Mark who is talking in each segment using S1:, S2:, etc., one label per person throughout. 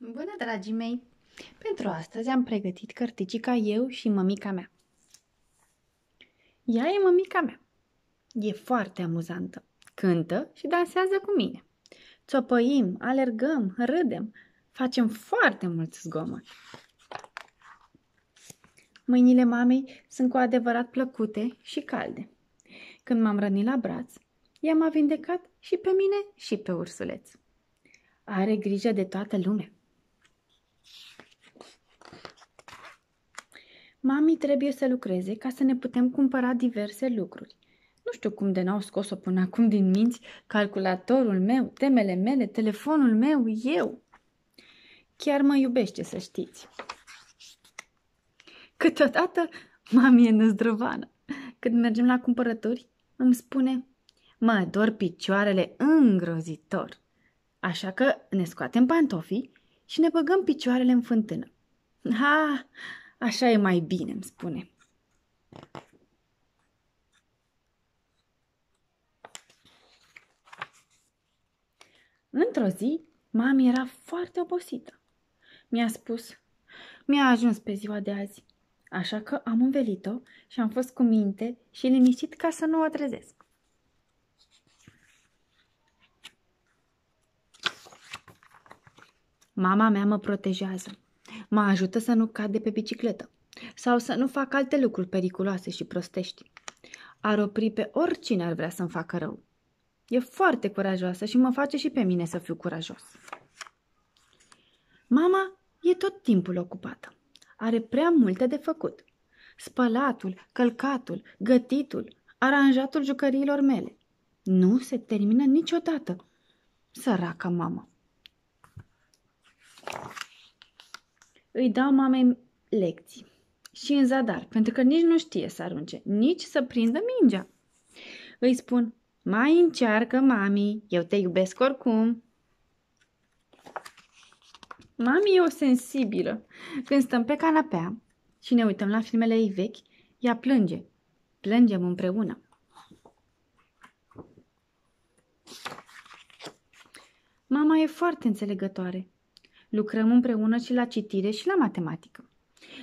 S1: Bună, dragii mei! Pentru astăzi am pregătit cărticica Eu și mămica mea. Ea e mămica mea. E foarte amuzantă. Cântă și dansează cu mine. Țopăim, alergăm, râdem, facem foarte mult zgomot. Mâinile mamei sunt cu adevărat plăcute și calde. Când m-am rănit la braț, ea m-a vindecat și pe mine și pe ursuleț. Are grijă de toată lumea. Mami trebuie să lucreze ca să ne putem cumpăra diverse lucruri. Nu știu cum de n-au scos-o până acum din minți calculatorul meu, temele mele, telefonul meu, eu. Chiar mă iubește, să știți. Câteodată mami e năzdrăvană. Când mergem la cumpărături, îmi spune, mă dor picioarele îngrozitor. Așa că ne scoatem pantofii și ne băgăm picioarele în fântână. Ha, așa e mai bine, îmi spune. Într-o zi, mami era foarte obosită. Mi-a spus, mi-a ajuns pe ziua de azi, așa că am învelit-o și am fost cu minte și liniștit ca să nu o trezesc. Mama mea mă protejează. Mă ajută să nu cad de pe bicicletă sau să nu fac alte lucruri periculoase și prostești. Ar opri pe oricine ar vrea să-mi facă rău. E foarte curajoasă și mă face și pe mine să fiu curajos. Mama e tot timpul ocupată. Are prea multe de făcut. Spălatul, călcatul, gătitul, aranjatul jucăriilor mele. Nu se termină niciodată. Săraca mamă. Îi dau mamei lecții și în zadar, pentru că nici nu știe să arunce, nici să prindă mingea. Îi spun, mai încearcă, mami, eu te iubesc oricum. Mami e o sensibilă. Când stăm pe canapea și ne uităm la filmele ei vechi, ea plânge. Plângem împreună. Mama e foarte înțelegătoare. Lucrăm împreună și la citire și la matematică.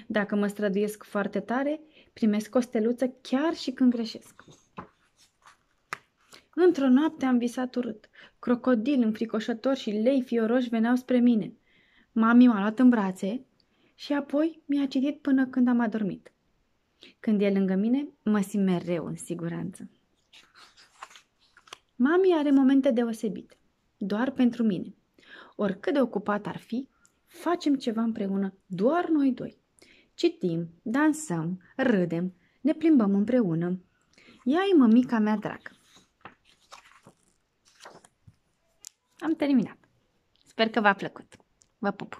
S1: Dacă mă străduiesc foarte tare, primesc o steluță chiar și când greșesc. Într-o noapte am visat urât. Crocodil înfricoșător și lei fioroși veneau spre mine. Mami m-a luat în brațe și apoi mi-a citit până când am adormit. Când e lângă mine, mă simt mereu în siguranță. Mami are momente deosebite, doar pentru mine oricât de ocupat ar fi, facem ceva împreună, doar noi doi. Citim, dansăm, râdem, ne plimbăm împreună. Ea e mămica mea dragă. Am terminat. Sper că v-a plăcut. Vă pup!